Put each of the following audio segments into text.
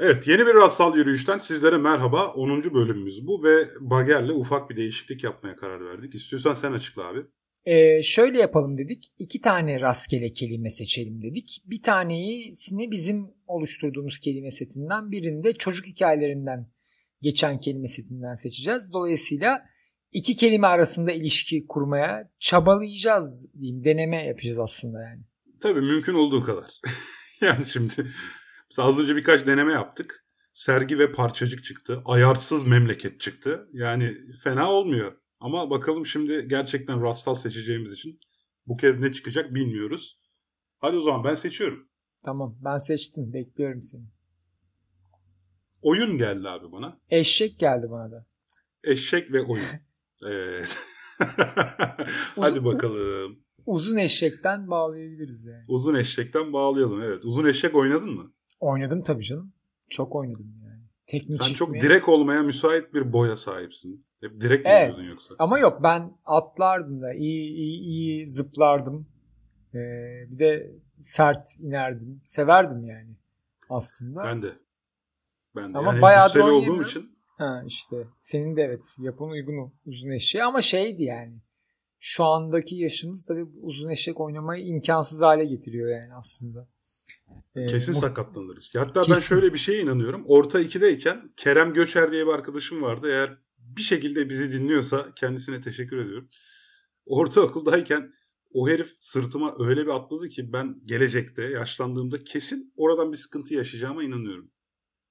Evet yeni bir rastsal yürüyüşten sizlere merhaba. 10. bölümümüz bu ve Bager'le ufak bir değişiklik yapmaya karar verdik. İstiyorsan sen açıkla abi. Ee, şöyle yapalım dedik. İki tane rastgele kelime seçelim dedik. Bir taneyi yine bizim oluşturduğumuz kelime setinden birinde çocuk hikayelerinden geçen kelime setinden seçeceğiz. Dolayısıyla iki kelime arasında ilişki kurmaya çabalayacağız diyeyim. Deneme yapacağız aslında yani. Tabii mümkün olduğu kadar. yani şimdi Mesela az önce birkaç deneme yaptık. Sergi ve parçacık çıktı. Ayarsız memleket çıktı. Yani fena olmuyor. Ama bakalım şimdi gerçekten rastal seçeceğimiz için bu kez ne çıkacak bilmiyoruz. Hadi o zaman ben seçiyorum. Tamam ben seçtim. Bekliyorum seni. Oyun geldi abi bana. Eşek geldi bana da. Eşek ve oyun. evet. Hadi bakalım. Uzun eşekten bağlayabiliriz yani. Uzun eşekten bağlayalım evet. Uzun eşek oynadın mı? Oynadım tabii canım. Çok oynadım yani. Teknik Sen çok mi? direkt olmaya müsait bir boya sahipsin. Hep direkt mi evet. yoksa? Ama yok ben atlardım da iyi iyi, iyi zıplardım. Ee, bir de sert inerdim. Severdim yani aslında. Ben de. Ben de. Ama yani bayağı da olduğum için. Ha işte senin de evet yapın uygun uzun eşeği ama şeydi yani. Şu andaki yaşımız tabii uzun eşek oynamayı imkansız hale getiriyor yani aslında. Ee, kesin o... sakatlanırız. Hatta Kesin. ben şöyle bir şeye inanıyorum. Orta 2'deyken Kerem Göçer diye bir arkadaşım vardı. Eğer bir şekilde bizi dinliyorsa kendisine teşekkür ediyorum. Ortaokuldayken o herif sırtıma öyle bir atladı ki ben gelecekte yaşlandığımda kesin oradan bir sıkıntı yaşayacağıma inanıyorum.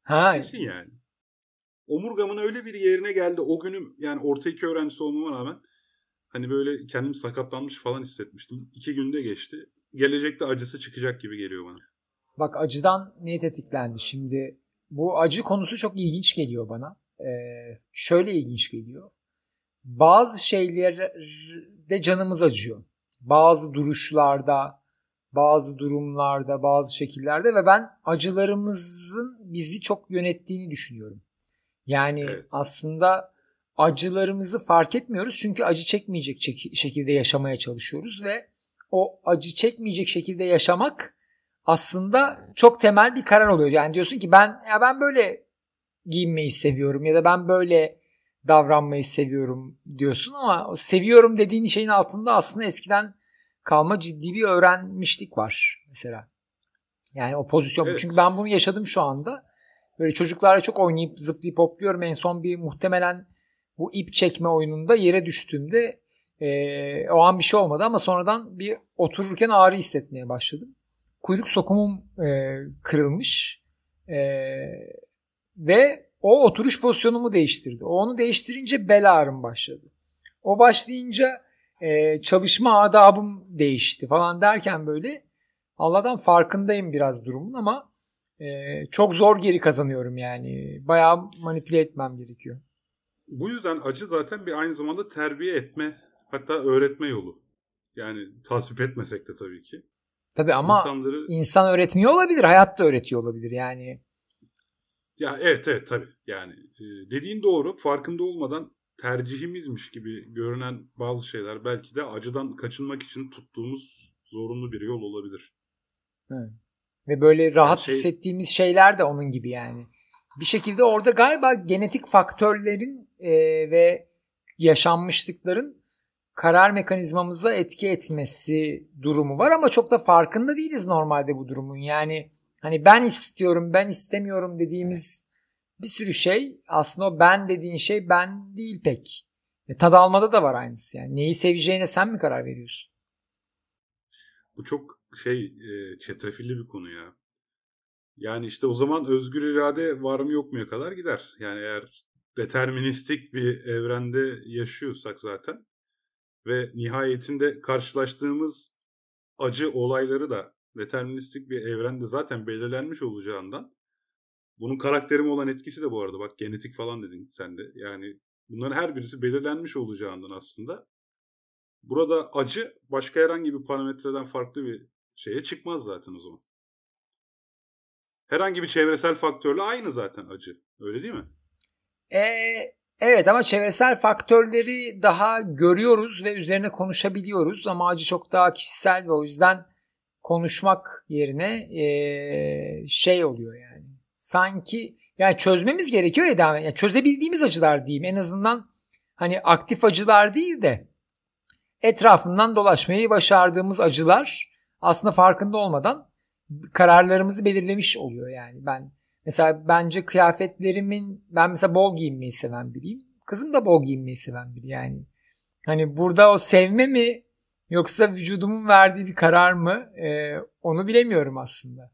Ha. Kesin yani. Omurgamın öyle bir yerine geldi. O günüm yani orta iki öğrencisi olmama rağmen hani böyle kendim sakatlanmış falan hissetmiştim. İki günde geçti. Gelecekte acısı çıkacak gibi geliyor bana. Bak acıdan ne tetiklendi şimdi? Bu acı konusu çok ilginç geliyor bana. Ee, şöyle ilginç geliyor. Bazı şeylerde canımız acıyor. Bazı duruşlarda, bazı durumlarda, bazı şekillerde ve ben acılarımızın bizi çok yönettiğini düşünüyorum. Yani evet. aslında acılarımızı fark etmiyoruz çünkü acı çekmeyecek şekilde yaşamaya çalışıyoruz ve o acı çekmeyecek şekilde yaşamak aslında çok temel bir karar oluyor. Yani diyorsun ki ben ya ben böyle giyinmeyi seviyorum ya da ben böyle davranmayı seviyorum diyorsun ama seviyorum dediğin şeyin altında aslında eskiden kalma ciddi bir öğrenmişlik var mesela. Yani o pozisyon. Evet. Çünkü ben bunu yaşadım şu anda. Böyle çocuklarla çok oynayıp zıplayıp hopluyorum. En son bir muhtemelen bu ip çekme oyununda yere düştüğümde e, o an bir şey olmadı ama sonradan bir otururken ağrı hissetmeye başladım kuyruk sokumum e, kırılmış e, ve o oturuş pozisyonumu değiştirdi. O onu değiştirince bel ağrım başladı. O başlayınca e, çalışma adabım değişti falan derken böyle Allah'tan farkındayım biraz durumun ama e, çok zor geri kazanıyorum yani. Bayağı manipüle etmem gerekiyor. Bu yüzden acı zaten bir aynı zamanda terbiye etme hatta öğretme yolu. Yani tasvip etmesek de tabii ki. Tabii ama İnsanları... insan öğretmiyor olabilir, hayat da öğretiyor olabilir yani. Ya evet evet tabii. Yani e, dediğin doğru. Farkında olmadan tercihimizmiş gibi görünen bazı şeyler belki de acıdan kaçınmak için tuttuğumuz zorunlu bir yol olabilir. Hı. Ve böyle rahat şey... hissettiğimiz şeyler de onun gibi yani. Bir şekilde orada galiba genetik faktörlerin e, ve yaşanmışlıkların karar mekanizmamıza etki etmesi durumu var ama çok da farkında değiliz normalde bu durumun. Yani hani ben istiyorum, ben istemiyorum dediğimiz bir sürü şey aslında o ben dediğin şey ben değil pek. E, tad almada da var aynısı yani. Neyi seveceğine sen mi karar veriyorsun? Bu çok şey e, çetrefilli bir konu ya. Yani işte o zaman özgür irade var mı yok muya kadar gider. Yani eğer deterministik bir evrende yaşıyorsak zaten ve nihayetinde karşılaştığımız acı olayları da deterministik bir evrende zaten belirlenmiş olacağından bunun karakterim olan etkisi de bu arada bak genetik falan dedin sen de. Yani bunların her birisi belirlenmiş olacağından aslında burada acı başka herhangi bir parametreden farklı bir şeye çıkmaz zaten o zaman. Herhangi bir çevresel faktörle aynı zaten acı. Öyle değil mi? Ee, Evet ama çevresel faktörleri daha görüyoruz ve üzerine konuşabiliyoruz ama acı çok daha kişisel ve o yüzden konuşmak yerine ee, şey oluyor yani. Sanki yani çözmemiz gerekiyor ya devam. Yani çözebildiğimiz acılar diyeyim en azından hani aktif acılar değil de etrafından dolaşmayı başardığımız acılar aslında farkında olmadan kararlarımızı belirlemiş oluyor yani. Ben Mesela bence kıyafetlerimin ben mesela bol giyinmeyi seven biriyim. Kızım da bol giyinmeyi seven biri yani. Hani burada o sevme mi yoksa vücudumun verdiği bir karar mı e, onu bilemiyorum aslında.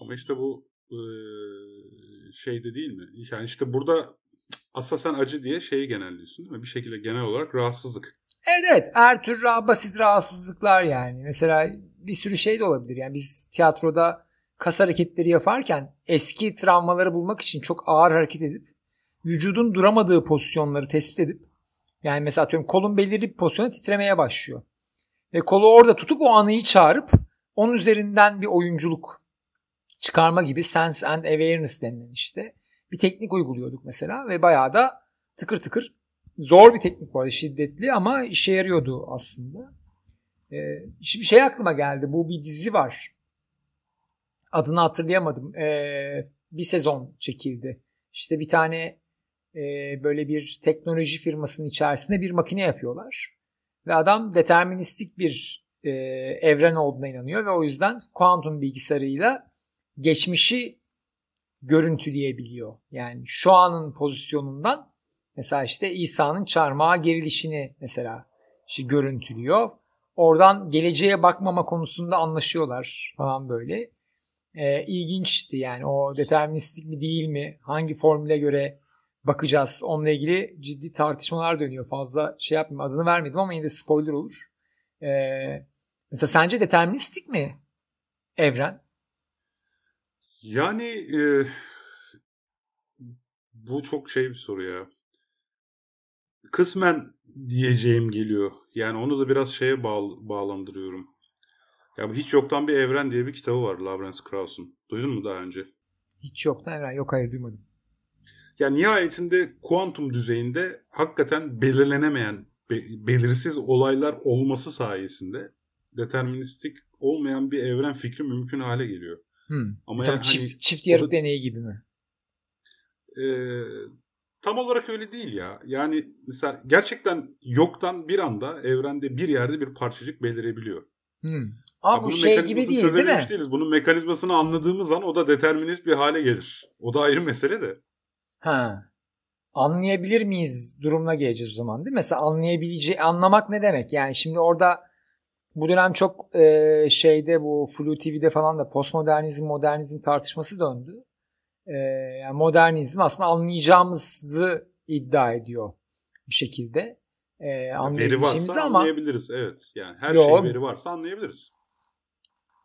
Ama işte bu e, şeyde değil mi? Yani işte burada asla sen acı diye şeyi genelliyorsun değil mi? Bir şekilde genel olarak rahatsızlık. Evet evet her tür rah basit rahatsızlıklar yani. Mesela bir sürü şey de olabilir. Yani biz tiyatroda kas hareketleri yaparken eski travmaları bulmak için çok ağır hareket edip vücudun duramadığı pozisyonları tespit edip yani mesela atıyorum kolun belirli bir pozisyona titremeye başlıyor. Ve kolu orada tutup o anıyı çağırıp onun üzerinden bir oyunculuk çıkarma gibi sense and awareness denilen işte bir teknik uyguluyorduk mesela ve bayağı da tıkır tıkır zor bir teknik vardı şiddetli ama işe yarıyordu aslında. Ee, şimdi şey aklıma geldi bu bir dizi var adını hatırlayamadım. Ee, bir sezon çekildi. İşte bir tane e, böyle bir teknoloji firmasının içerisinde bir makine yapıyorlar. Ve adam deterministik bir e, evren olduğuna inanıyor ve o yüzden kuantum bilgisayarıyla geçmişi görüntüleyebiliyor. Yani şu anın pozisyonundan mesela işte İsa'nın çarmıha gerilişini mesela işte görüntülüyor. Oradan geleceğe bakmama konusunda anlaşıyorlar falan böyle e, ilginçti yani o deterministik mi değil mi hangi formüle göre bakacağız onunla ilgili ciddi tartışmalar dönüyor fazla şey yapmayayım adını vermedim ama yine de spoiler olur. E, mesela sence deterministik mi evren? Yani e, bu çok şey bir soru ya. Kısmen diyeceğim geliyor. Yani onu da biraz şeye bağ bağlandırıyorum. Ya bu Hiç Yoktan Bir Evren diye bir kitabı var Lawrence Krauss'un. Duydun mu daha önce? Hiç Yoktan Evren. Yok hayır duymadım. Ya nihayetinde kuantum düzeyinde hakikaten belirlenemeyen, belirsiz olaylar olması sayesinde deterministik olmayan bir evren fikri mümkün hale geliyor. Hmm. Ama yani çift, hani, çift yarık da, deneyi gibi mi? E, tam olarak öyle değil ya. Yani mesela gerçekten yoktan bir anda evrende bir yerde bir parçacık belirebiliyor. Hmm. Ama ya bu şey gibi değil değil mi? Değiliz. Bunun mekanizmasını anladığımız an o da determinist bir hale gelir. O da ayrı mesele de. Ha. Anlayabilir miyiz durumuna geleceğiz o zaman değil mi? Mesela anlayabileceği, anlamak ne demek? Yani şimdi orada bu dönem çok e, şeyde bu Flu TV'de falan da postmodernizm modernizm tartışması döndü. E, yani modernizm aslında anlayacağımızı iddia ediyor bir şekilde e, anlayabileceğimizi ama. anlayabiliriz evet. Yani her Yo, şey veri varsa anlayabiliriz.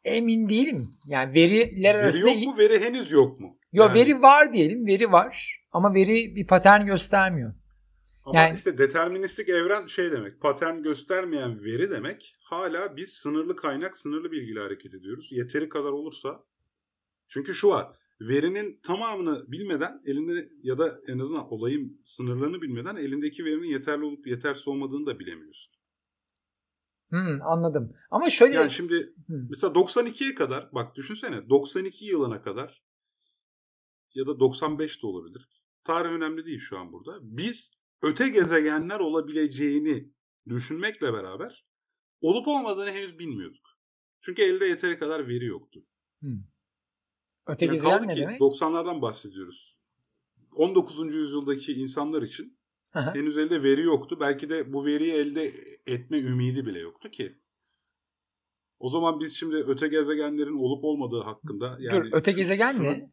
Emin değilim. Yani veriler veri arasında... Veri yok mu? Veri henüz yok mu? Yok yani... veri var diyelim. Veri var. Ama veri bir patern göstermiyor. Ama yani, işte deterministik evren şey demek. Patern göstermeyen veri demek. Hala biz sınırlı kaynak, sınırlı bilgiyle hareket ediyoruz. Yeteri kadar olursa. Çünkü şu var verinin tamamını bilmeden elinde ya da en azından olayın sınırlarını bilmeden elindeki verinin yeterli olup yetersiz olmadığını da bilemiyorsun. Hmm, anladım. Ama şöyle... Yani şimdi hmm. mesela 92'ye kadar bak düşünsene 92 yılına kadar ya da 95 de olabilir. Tarih önemli değil şu an burada. Biz öte gezegenler olabileceğini düşünmekle beraber olup olmadığını henüz bilmiyorduk. Çünkü elde yeteri kadar veri yoktu. Hmm. Öteki yani ziyan ne demek? 90'lardan bahsediyoruz. 19. yüzyıldaki insanlar için Aha. henüz elde veri yoktu. Belki de bu veriyi elde etme ümidi bile yoktu ki. O zaman biz şimdi öte gezegenlerin olup olmadığı hakkında yani Dur, öte gezegen şu, ne?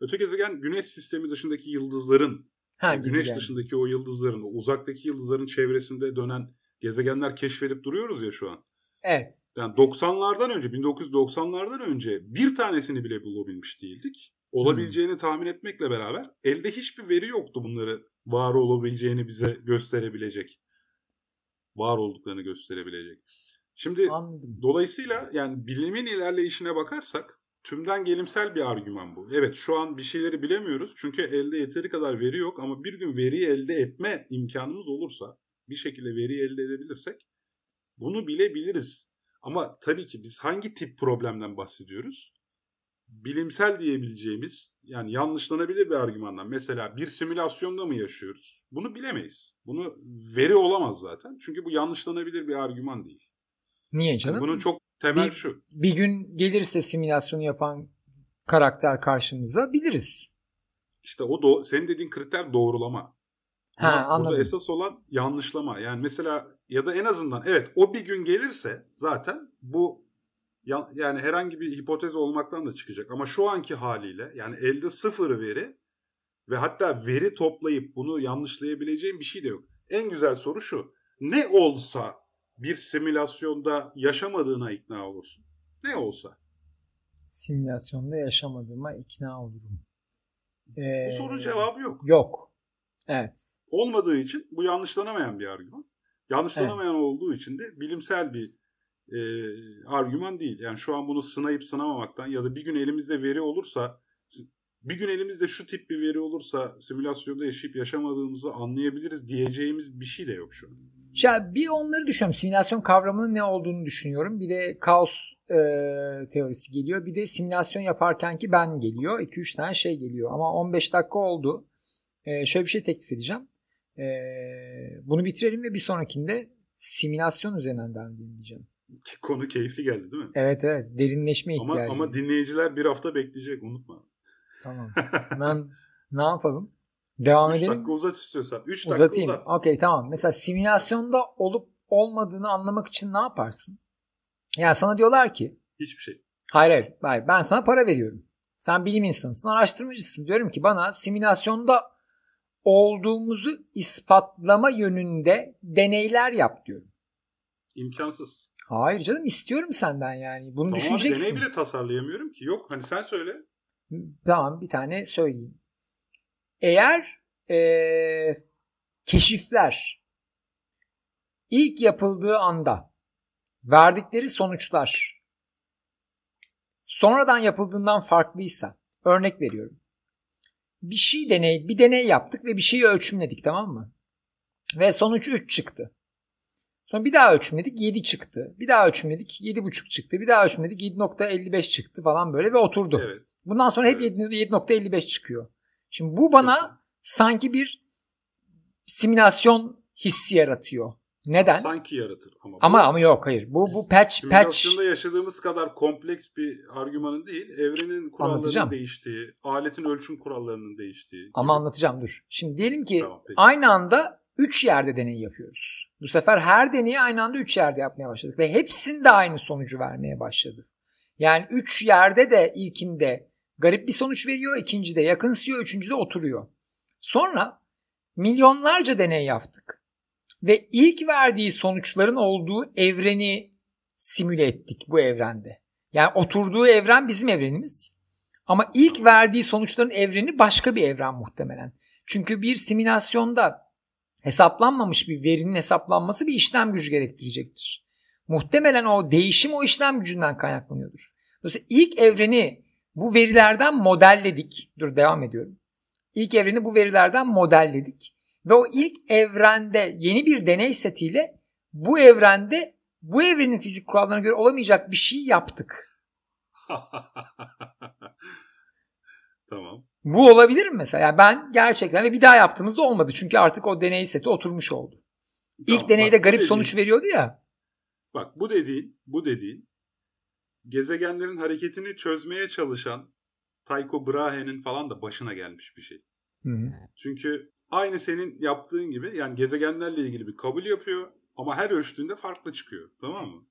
Öte gezegen güneş sistemi dışındaki yıldızların ha, yani güneş dışındaki o yıldızların, o uzaktaki yıldızların çevresinde dönen gezegenler keşfedip duruyoruz ya şu an. Evet. Yani 90'lardan önce 1990'lardan önce bir tanesini bile bulabilmiş değildik. Olabileceğini hmm. tahmin etmekle beraber elde hiçbir veri yoktu bunları var olabileceğini bize gösterebilecek. Var olduklarını gösterebilecek. Şimdi Anladım. dolayısıyla yani bilimin ilerleyişine bakarsak tümden gelimsel bir argüman bu. Evet şu an bir şeyleri bilemiyoruz çünkü elde yeteri kadar veri yok ama bir gün veriyi elde etme imkanımız olursa bir şekilde veriyi elde edebilirsek bunu bilebiliriz. Ama tabii ki biz hangi tip problemden bahsediyoruz? Bilimsel diyebileceğimiz yani yanlışlanabilir bir argümandan. Mesela bir simülasyonda mı yaşıyoruz? Bunu bilemeyiz. Bunu veri olamaz zaten. Çünkü bu yanlışlanabilir bir argüman değil. Niye hani canım? Bunun çok temel bir, şu. Bir gün gelirse simülasyonu yapan karakter karşımıza biliriz. İşte o do- senin dediğin kriter doğrulama. Ha, Ama anladım. Burada esas olan yanlışlama. Yani mesela ya da en azından evet o bir gün gelirse zaten bu yani herhangi bir hipotez olmaktan da çıkacak. Ama şu anki haliyle yani elde sıfır veri ve hatta veri toplayıp bunu yanlışlayabileceğim bir şey de yok. En güzel soru şu. Ne olsa bir simülasyonda yaşamadığına ikna olursun. Ne olsa. Simülasyonda yaşamadığıma ikna olurum. Ee, Bu soru ee, cevabı yok. Yok. Evet. Olmadığı için bu yanlışlanamayan bir argüman. Yanlışlanamayan evet. olduğu için de bilimsel bir e, argüman değil. Yani şu an bunu sınayıp sınamamaktan ya da bir gün elimizde veri olursa bir gün elimizde şu tip bir veri olursa simülasyonda yaşayıp yaşamadığımızı anlayabiliriz diyeceğimiz bir şey de yok şu an. Ya bir onları düşünüyorum. Simülasyon kavramının ne olduğunu düşünüyorum. Bir de kaos e, teorisi geliyor. Bir de simülasyon yaparkenki ben geliyor. 2-3 tane şey geliyor. Ama 15 dakika oldu. Ee, şöyle bir şey teklif edeceğim. Ee, bunu bitirelim ve bir sonrakinde simülasyon üzerinden devam edeceğim. Konu keyifli geldi değil mi? Evet evet. Derinleşme ihtiyacı. Ama, ama dinleyiciler bir hafta bekleyecek unutma. Tamam. Ben ne yapalım? Devam Üç edelim. 3 dakika uzat istiyorsan. 3 dakika Uzatayım. uzat. Okey tamam. Mesela simülasyonda olup olmadığını anlamak için ne yaparsın? Yani sana diyorlar ki. Hiçbir şey. Hayır hayır. hayır ben sana para veriyorum. Sen bilim insanısın, araştırmacısın. Diyorum ki bana simülasyonda olduğumuzu ispatlama yönünde deneyler yap diyorum. İmkansız. Hayır canım istiyorum senden yani. Bunu tamam, düşüneceksin. Deney bile tasarlayamıyorum ki. Yok hani sen söyle. Tamam bir tane söyleyeyim. Eğer ee, keşifler ilk yapıldığı anda verdikleri sonuçlar sonradan yapıldığından farklıysa örnek veriyorum bir şey deney, bir deney yaptık ve bir şeyi ölçümledik tamam mı? Ve sonuç 3 çıktı. Sonra bir daha ölçümledik 7 çıktı. Bir daha ölçümledik 7.5 çıktı. Bir daha ölçümledik 7.55 çıktı falan böyle ve oturdu. Evet. Bundan sonra hep evet. 7.55 çıkıyor. Şimdi bu bana evet. sanki bir simülasyon hissi yaratıyor. Neden? Sanki yaratır ama. Ama bu, ama yok hayır. Bu bu patch patch. yaşadığımız kadar kompleks bir argümanın değil. Evrenin kurallarının anlatacağım. değiştiği, aletin ölçüm kurallarının değiştiği. Gibi. Ama anlatacağım dur. Şimdi diyelim ki tamam, aynı anda 3 yerde deney yapıyoruz. Bu sefer her deneyi aynı anda 3 yerde yapmaya başladık ve hepsinde aynı sonucu vermeye başladı. Yani 3 yerde de ilkinde garip bir sonuç veriyor, ikincide yakınsıyor, üçüncüde oturuyor. Sonra milyonlarca deney yaptık ve ilk verdiği sonuçların olduğu evreni simüle ettik bu evrende. Yani oturduğu evren bizim evrenimiz. Ama ilk verdiği sonuçların evreni başka bir evren muhtemelen. Çünkü bir simülasyonda hesaplanmamış bir verinin hesaplanması bir işlem gücü gerektirecektir. Muhtemelen o değişim o işlem gücünden kaynaklanıyordur. Dolayısıyla ilk evreni bu verilerden modelledik. Dur devam ediyorum. İlk evreni bu verilerden modelledik. Ve o ilk evrende yeni bir deney setiyle bu evrende bu evrenin fizik kurallarına göre olamayacak bir şey yaptık. tamam. Bu olabilir mi mesela? Yani ben gerçekten ve bir daha yaptığımızda olmadı. Çünkü artık o deney seti oturmuş oldu. Tamam, İlk deneyde bak, garip dediğin, sonuç veriyordu ya. Bak bu dediğin, bu dediğin gezegenlerin hareketini çözmeye çalışan Tycho Brahe'nin falan da başına gelmiş bir şey. Hı-hı. Çünkü aynı senin yaptığın gibi yani gezegenlerle ilgili bir kabul yapıyor ama her ölçtüğünde farklı çıkıyor. Tamam mı?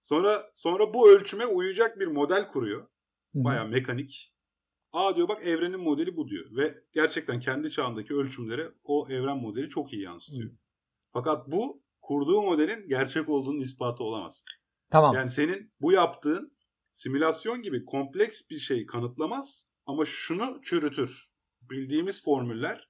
Sonra sonra bu ölçüme uyacak bir model kuruyor. Baya mekanik. Aa diyor bak evrenin modeli bu diyor ve gerçekten kendi çağındaki ölçümlere o evren modeli çok iyi yansıtıyor. Hı. Fakat bu kurduğu modelin gerçek olduğunun ispatı olamaz. Tamam. Yani senin bu yaptığın simülasyon gibi kompleks bir şey kanıtlamaz ama şunu çürütür. Bildiğimiz formüller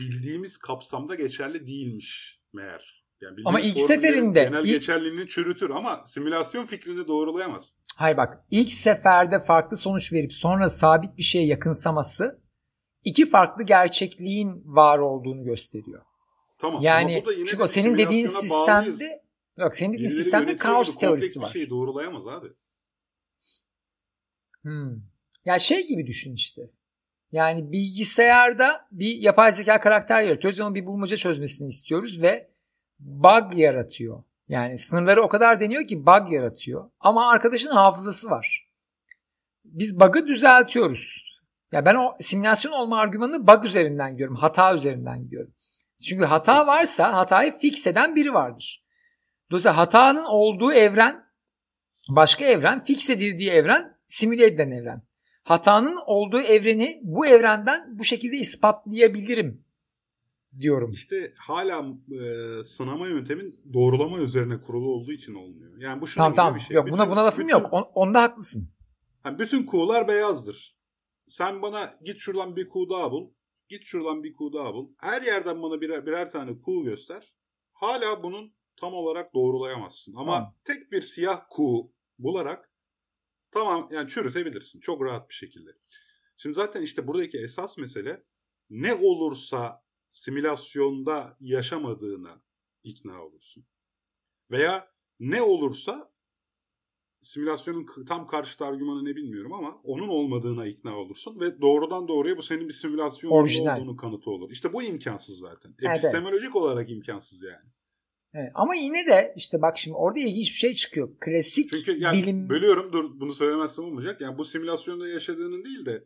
bildiğimiz kapsamda geçerli değilmiş meğer. Yani ama ilk seferinde genel ilk... geçerliliğini çürütür ama simülasyon fikrini doğrulayamaz. Hay bak ilk seferde farklı sonuç verip sonra sabit bir şeye yakınsaması iki farklı gerçekliğin var olduğunu gösteriyor. Tamam. Yani çünkü o senin dediğin sistemde bağlıyız. yok senin dediğin Birileri sistemde kaos teorisi şey var. Bir şeyi doğrulayamaz abi. Hmm. Ya şey gibi düşün işte. Yani bilgisayarda bir yapay zeka karakter yaratıyoruz. Onun bir bulmaca çözmesini istiyoruz ve bug yaratıyor. Yani sınırları o kadar deniyor ki bug yaratıyor. Ama arkadaşın hafızası var. Biz bug'ı düzeltiyoruz. Ya ben o simülasyon olma argümanını bug üzerinden gidiyorum. Hata üzerinden gidiyorum. Çünkü hata varsa hatayı fix eden biri vardır. Dolayısıyla hatanın olduğu evren başka evren, fix edildiği evren simüle edilen evren hatanın olduğu evreni bu evrenden bu şekilde ispatlayabilirim diyorum. İşte hala e, sınama yöntemin doğrulama üzerine kurulu olduğu için olmuyor. Yani bu tamam, tamam. bir şey. Yok, buna buna lafım bütün, yok. On, onda haklısın. Yani bütün kuğular beyazdır. Sen bana git şuradan bir kuğu daha bul. Git şuradan bir kuğu daha bul. Her yerden bana birer, birer tane kuğu göster. Hala bunun tam olarak doğrulayamazsın. Ama tamam. tek bir siyah kuğu bularak Tamam yani çürütebilirsin çok rahat bir şekilde. Şimdi zaten işte buradaki esas mesele ne olursa simülasyonda yaşamadığına ikna olursun. Veya ne olursa simülasyonun tam karşıt argümanı ne bilmiyorum ama onun olmadığına ikna olursun ve doğrudan doğruya bu senin bir simülasyon Orijinal. olduğunu kanıtı olur. İşte bu imkansız zaten. Epistemolojik evet. olarak imkansız yani. Evet. Ama yine de işte bak şimdi orada ilginç bir şey çıkıyor. Klasik Çünkü yani bilim... Bölüyorum dur bunu söylemezsem olmayacak. Yani bu simülasyonda yaşadığının değil de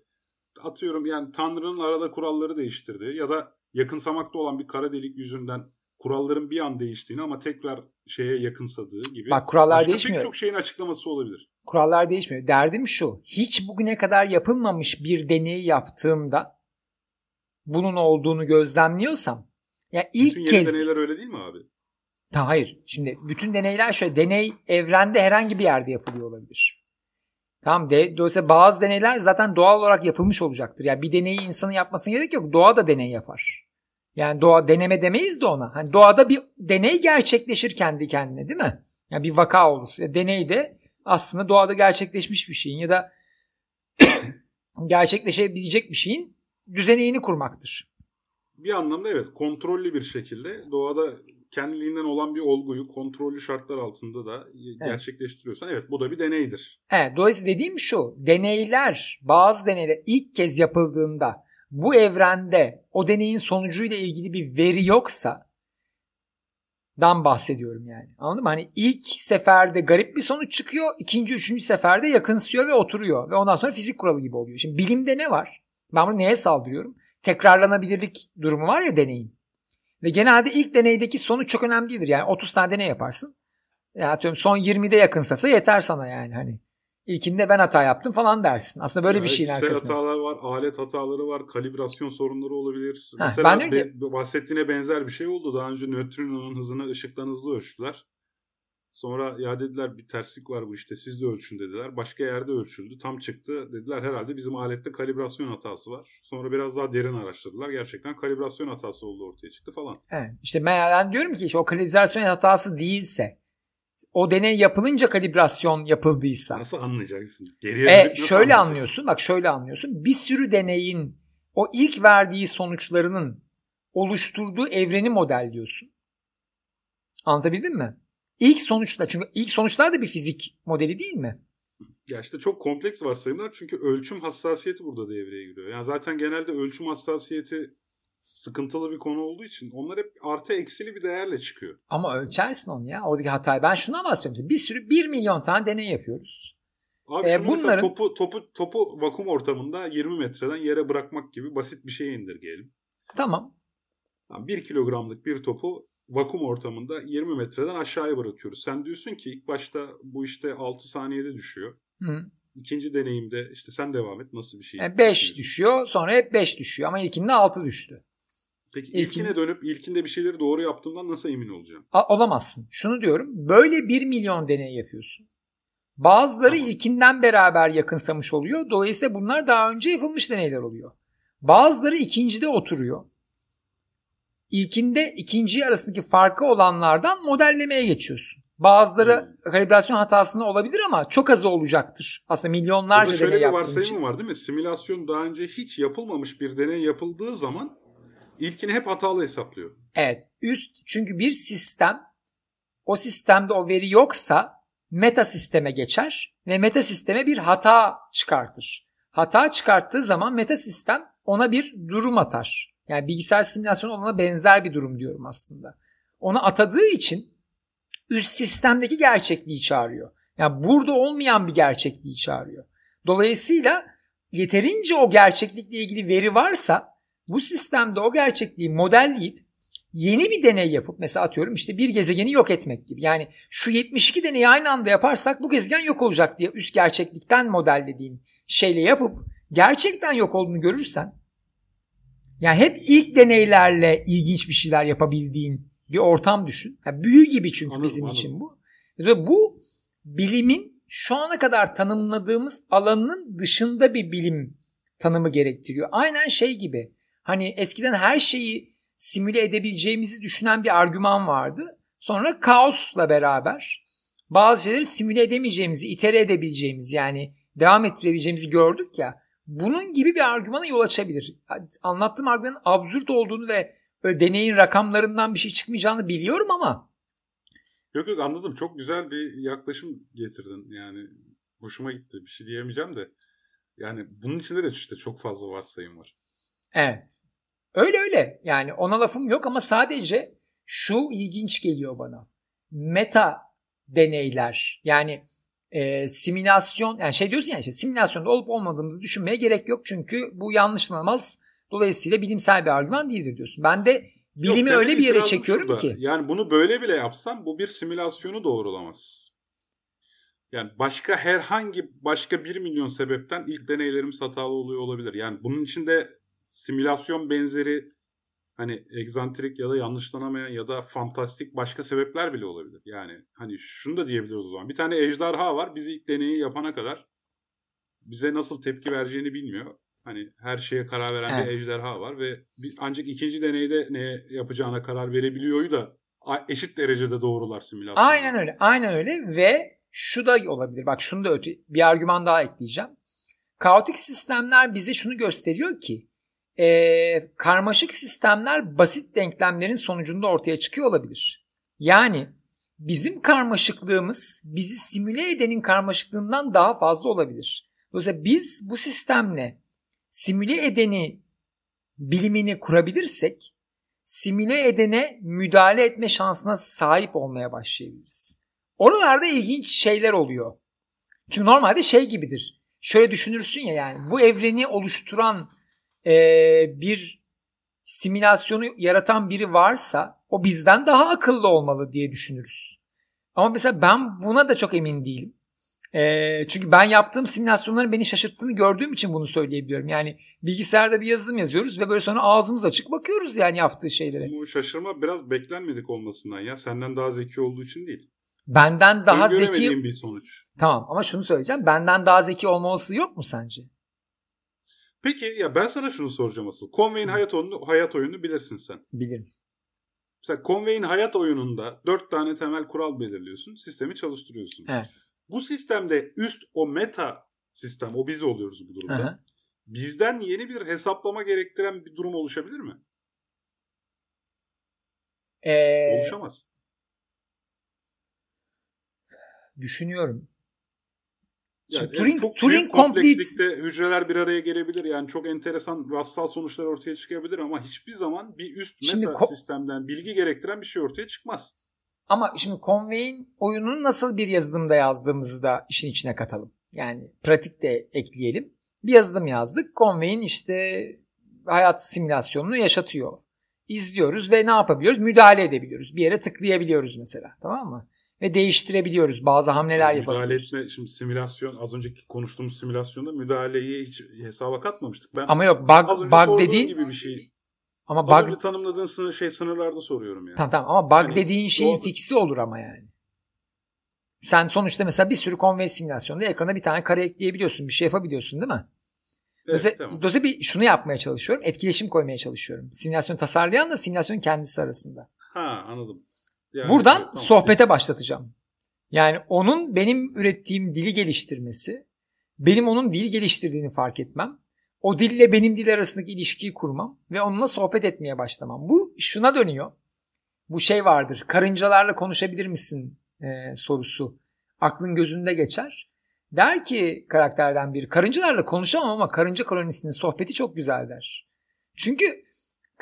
atıyorum yani Tanrı'nın arada kuralları değiştirdi ya da yakınsamakta olan bir kara delik yüzünden kuralların bir an değiştiğini ama tekrar şeye yakınsadığı gibi. Bak kurallar Başka değişmiyor. Pek çok şeyin açıklaması olabilir. Kurallar değişmiyor. Derdim şu. Hiç bugüne kadar yapılmamış bir deney yaptığımda bunun olduğunu gözlemliyorsam ya yani ilk Bütün yeni kez deneyler öyle değil mi abi? Tamam hayır. Şimdi bütün deneyler şöyle. Deney evrende herhangi bir yerde yapılıyor olabilir. Tamam. De, dolayısıyla bazı deneyler zaten doğal olarak yapılmış olacaktır. Yani bir deneyi insanın yapmasına gerek yok. Doğa da deney yapar. Yani doğa deneme demeyiz de ona. Hani doğada bir deney gerçekleşir kendi kendine değil mi? Yani bir vaka olur. Yani deney de aslında doğada gerçekleşmiş bir şeyin ya da gerçekleşebilecek bir şeyin düzeneğini kurmaktır. Bir anlamda evet kontrollü bir şekilde doğada kendiliğinden olan bir olguyu kontrollü şartlar altında da gerçekleştiriyorsan evet. evet bu da bir deneydir. Evet, dolayısıyla dediğim şu deneyler bazı deneyler ilk kez yapıldığında bu evrende o deneyin sonucuyla ilgili bir veri yoksa dan bahsediyorum yani. Anladın mı? Hani ilk seferde garip bir sonuç çıkıyor. ikinci, üçüncü seferde yakınsıyor ve oturuyor. Ve ondan sonra fizik kuralı gibi oluyor. Şimdi bilimde ne var? Ben bunu neye saldırıyorum? Tekrarlanabilirlik durumu var ya deneyin. Ve genelde ilk deneydeki sonuç çok önemli değildir. Yani 30 tane deney yaparsın. Ya atıyorum son 20'de yakınsası yeter sana yani hani. İlkinde ben hata yaptım falan dersin. Aslında böyle yani bir şeyin şey arkasında. hatalar var, alet hataları var, kalibrasyon sorunları olabilir. Heh, Mesela ben be, bahsettiğine benzer bir şey oldu. Daha önce nötrino'nun hızını ışıktan hızlı ölçtüler. Sonra ya dediler bir terslik var bu işte siz de ölçün dediler. Başka yerde ölçüldü. Tam çıktı. Dediler herhalde bizim alette kalibrasyon hatası var. Sonra biraz daha derin araştırdılar. Gerçekten kalibrasyon hatası oldu ortaya çıktı falan. Evet. İşte ben diyorum ki işte o kalibrasyon hatası değilse o deney yapılınca kalibrasyon yapıldıysa. Nasıl anlayacaksın? Geriye e, şöyle anlıyorsun. Bak şöyle anlıyorsun. Bir sürü deneyin o ilk verdiği sonuçlarının oluşturduğu evreni modelliyorsun. Anlatabildim mi? İlk sonuçlar çünkü ilk sonuçlar da bir fizik modeli değil mi? Ya işte çok kompleks varsayımlar çünkü ölçüm hassasiyeti burada devreye giriyor. Yani zaten genelde ölçüm hassasiyeti sıkıntılı bir konu olduğu için onlar hep artı eksili bir değerle çıkıyor. Ama ölçersin onu ya. Oradaki hatayı ben şuna bahsediyorum. Bir sürü 1 milyon tane deney yapıyoruz. Abi ee, bunların topu topu topu vakum ortamında 20 metreden yere bırakmak gibi basit bir şeye indirgeyelim. Tamam. Yani kilogramlık bir topu vakum ortamında 20 metreden aşağıya bırakıyoruz. Sen diyorsun ki ilk başta bu işte 6 saniyede düşüyor. Hı. İkinci deneyimde işte sen devam et nasıl bir şey? 5 e, yani beş düşüyor sonra hep 5 düşüyor ama ilkinde 6 düştü. Peki İlkin... ilkine dönüp ilkinde bir şeyleri doğru yaptığımdan nasıl emin olacağım? A- olamazsın. Şunu diyorum böyle 1 milyon deney yapıyorsun. Bazıları tamam. ilkinden beraber yakınsamış oluyor. Dolayısıyla bunlar daha önce yapılmış deneyler oluyor. Bazıları ikincide oturuyor. İlkinde ikinci arasındaki farkı olanlardan modellemeye geçiyorsun. Bazıları hmm. kalibrasyon hatasında olabilir ama çok azı olacaktır. Aslında milyonlarca deney şöyle deney yaptığın için. Şöyle bir var değil mi? Simülasyon daha önce hiç yapılmamış bir deney yapıldığı zaman ilkini hep hatalı hesaplıyor. Evet. Üst çünkü bir sistem o sistemde o veri yoksa meta sisteme geçer ve meta sisteme bir hata çıkartır. Hata çıkarttığı zaman meta sistem ona bir durum atar. Yani bilgisayar simülasyonu olana benzer bir durum diyorum aslında. Ona atadığı için üst sistemdeki gerçekliği çağırıyor. Yani burada olmayan bir gerçekliği çağırıyor. Dolayısıyla yeterince o gerçeklikle ilgili veri varsa bu sistemde o gerçekliği modelleyip yeni bir deney yapıp mesela atıyorum işte bir gezegeni yok etmek gibi. Yani şu 72 deneyi aynı anda yaparsak bu gezegen yok olacak diye üst gerçeklikten modellediğin şeyle yapıp gerçekten yok olduğunu görürsen yani hep ilk deneylerle ilginç bir şeyler yapabildiğin bir ortam düşün. Yani büyü gibi çünkü anladım, bizim anladım. için bu. bu bilimin şu ana kadar tanımladığımız alanın dışında bir bilim tanımı gerektiriyor. Aynen şey gibi. Hani eskiden her şeyi simüle edebileceğimizi düşünen bir argüman vardı. Sonra kaosla beraber bazı şeyleri simüle edemeyeceğimizi, itere edebileceğimiz yani devam ettirebileceğimizi gördük ya bunun gibi bir argümana yol açabilir. Anlattığım argümanın absürt olduğunu ve deneyin rakamlarından bir şey çıkmayacağını biliyorum ama. Yok yok anladım. Çok güzel bir yaklaşım getirdin. Yani hoşuma gitti. Bir şey diyemeyeceğim de. Yani bunun içinde de işte çok fazla varsayım var. Evet. Öyle öyle. Yani ona lafım yok ama sadece şu ilginç geliyor bana. Meta deneyler. Yani e, simülasyon yani şey diyorsun ya işte simülasyonda olup olmadığımızı düşünmeye gerek yok çünkü bu yanlışlanamaz. Dolayısıyla bilimsel bir argüman değildir diyorsun. Ben de bilimi Yok, öyle bir yere çekiyorum şurada. ki. Yani bunu böyle bile yapsam bu bir simülasyonu doğrulamaz. Yani başka herhangi başka bir milyon sebepten ilk deneylerimiz hatalı oluyor olabilir. Yani bunun içinde simülasyon benzeri hani egzantrik ya da yanlışlanamayan ya da fantastik başka sebepler bile olabilir. Yani hani şunu da diyebiliriz o zaman. Bir tane ejderha var. biz ilk deneyi yapana kadar bize nasıl tepki vereceğini bilmiyor. Hani her şeye karar veren evet. bir ejderha var ve ancak ikinci deneyde ne yapacağına karar verebiliyoru da eşit derecede doğrular simülasyon. Aynen öyle. Aynen öyle ve şu da olabilir. Bak şunu da öte bir argüman daha ekleyeceğim. Kaotik sistemler bize şunu gösteriyor ki e, karmaşık sistemler basit denklemlerin sonucunda ortaya çıkıyor olabilir. Yani bizim karmaşıklığımız bizi simüle edenin karmaşıklığından daha fazla olabilir. Dolayısıyla biz bu sistemle simüle edeni bilimini kurabilirsek simüle edene müdahale etme şansına sahip olmaya başlayabiliriz. Oralarda ilginç şeyler oluyor. Çünkü normalde şey gibidir. Şöyle düşünürsün ya yani bu evreni oluşturan e, bir simülasyonu yaratan biri varsa o bizden daha akıllı olmalı diye düşünürüz. Ama mesela ben buna da çok emin değilim. E, çünkü ben yaptığım simülasyonların beni şaşırttığını gördüğüm için bunu söyleyebiliyorum. Yani bilgisayarda bir yazılım yazıyoruz ve böyle sonra ağzımız açık bakıyoruz yani yaptığı şeylere. Bu şaşırma biraz beklenmedik olmasından ya. Senden daha zeki olduğu için değil. Benden daha zeki bir sonuç. Tamam ama şunu söyleyeceğim. Benden daha zeki olma yok mu sence? Peki ya ben sana şunu soracağım asıl. Conway'in hayat oyunu, hayat oyununu bilirsin sen. Bilirim. Mesela Conway'in hayat oyununda dört tane temel kural belirliyorsun. Sistemi çalıştırıyorsun. Evet. Bu sistemde üst o meta sistem o biz oluyoruz bu durumda. Aha. Bizden yeni bir hesaplama gerektiren bir durum oluşabilir mi? Ee, Oluşamaz. Düşünüyorum. Yani e, Turing, çok Turing komplekslikte complete... hücreler bir araya gelebilir. Yani çok enteresan rastsal sonuçlar ortaya çıkabilir ama hiçbir zaman bir üst Şimdi, ko- sistemden bilgi gerektiren bir şey ortaya çıkmaz. Ama şimdi Conway'in oyunun nasıl bir yazılımda yazdığımızı da işin içine katalım. Yani pratik de ekleyelim. Bir yazılım yazdık. Conway'in işte hayat simülasyonunu yaşatıyor. İzliyoruz ve ne yapabiliyoruz? Müdahale edebiliyoruz. Bir yere tıklayabiliyoruz mesela. Tamam mı? ve değiştirebiliyoruz. Bazı hamleler yani müdahale etme, şimdi simülasyon az önceki konuştuğumuz simülasyonda müdahaleyi hiç hesaba katmamıştık. Ben Ama yok bug, bug dediğin gibi bir şey. Ama az bug önce tanımladığın sınır, şey sınırlarda soruyorum yani. Tamam tamam ama bug yani, dediğin şeyin doğru. fiksi olur ama yani. Sen sonuçta mesela bir sürü konvey simülasyonda ekrana bir tane kare ekleyebiliyorsun, bir şey yapabiliyorsun değil mi? Evet, dolayısıyla, tamam. dolayısıyla bir şunu yapmaya çalışıyorum. Etkileşim koymaya çalışıyorum. Simülasyon da simülasyonun kendisi arasında. Ha anladım. Yani Buradan tamam. sohbete başlatacağım. Yani onun benim ürettiğim dili geliştirmesi, benim onun dil geliştirdiğini fark etmem, o dille benim dil arasındaki ilişkiyi kurmam ve onunla sohbet etmeye başlamam. Bu şuna dönüyor. Bu şey vardır. Karıncalarla konuşabilir misin e, sorusu. Aklın gözünde geçer. Der ki karakterden bir, karıncalarla konuşamam ama karınca kolonisinin sohbeti çok güzel der. Çünkü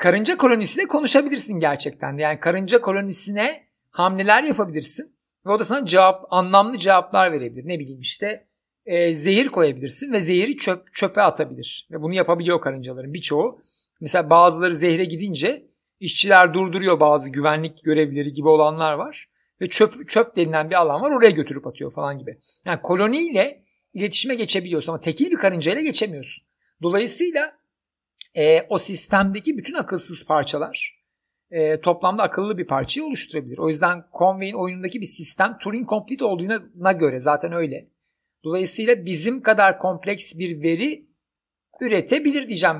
karınca kolonisine konuşabilirsin gerçekten. Yani karınca kolonisine hamleler yapabilirsin ve o da sana cevap anlamlı cevaplar verebilir. Ne bileyim işte e, zehir koyabilirsin ve zehri çöp, çöpe atabilir. Ve bunu yapabiliyor karıncaların birçoğu. Mesela bazıları zehre gidince işçiler durduruyor bazı güvenlik görevlileri gibi olanlar var. Ve çöp, çöp denilen bir alan var oraya götürüp atıyor falan gibi. Yani koloniyle iletişime geçebiliyorsun ama tekil bir karıncayla geçemiyorsun. Dolayısıyla e, o sistemdeki bütün akılsız parçalar e, toplamda akıllı bir parçayı oluşturabilir. O yüzden Conway'in oyunundaki bir sistem Turing Complete olduğuna göre zaten öyle. Dolayısıyla bizim kadar kompleks bir veri üretebilir diyeceğim.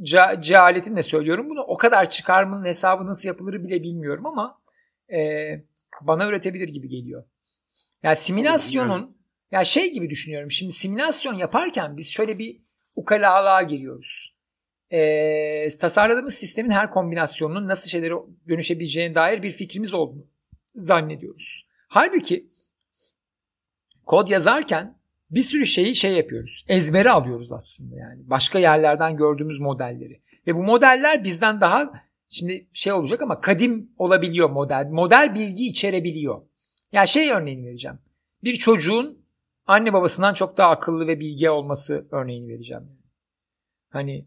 Ce- cehaletimle söylüyorum bunu. O kadar çıkarmanın hesabı nasıl yapılır bile bilmiyorum ama e, bana üretebilir gibi geliyor. Yani simülasyonun ya yani şey gibi düşünüyorum. Şimdi simülasyon yaparken biz şöyle bir ukalalığa giriyoruz e, tasarladığımız sistemin her kombinasyonunun nasıl şeylere dönüşebileceğine dair bir fikrimiz olduğunu zannediyoruz. Halbuki kod yazarken bir sürü şeyi şey yapıyoruz. Ezbere alıyoruz aslında yani. Başka yerlerden gördüğümüz modelleri. Ve bu modeller bizden daha şimdi şey olacak ama kadim olabiliyor model. Model bilgi içerebiliyor. Ya yani şey örneğini vereceğim. Bir çocuğun anne babasından çok daha akıllı ve bilge olması örneğini vereceğim. Hani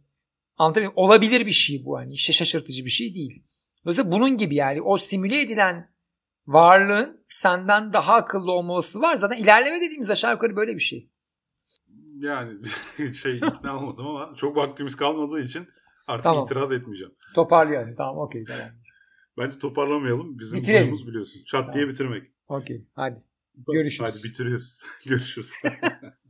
Anlatabiliyor muyum? Olabilir bir şey bu. Hani işte şaşırtıcı bir şey değil. Dolayısıyla bunun gibi yani o simüle edilen varlığın senden daha akıllı olması var. Zaten ilerleme dediğimiz aşağı yukarı böyle bir şey. Yani şey ikna olmadım ama çok vaktimiz kalmadığı için artık tamam. itiraz etmeyeceğim. Toparlayalım. Tamam okey. Tamam. Bence toparlamayalım. Bizim Bitirelim. biliyorsun. Çat tamam. diye bitirmek. Okey. Hadi. Görüşürüz. Hadi bitiriyoruz. Görüşürüz.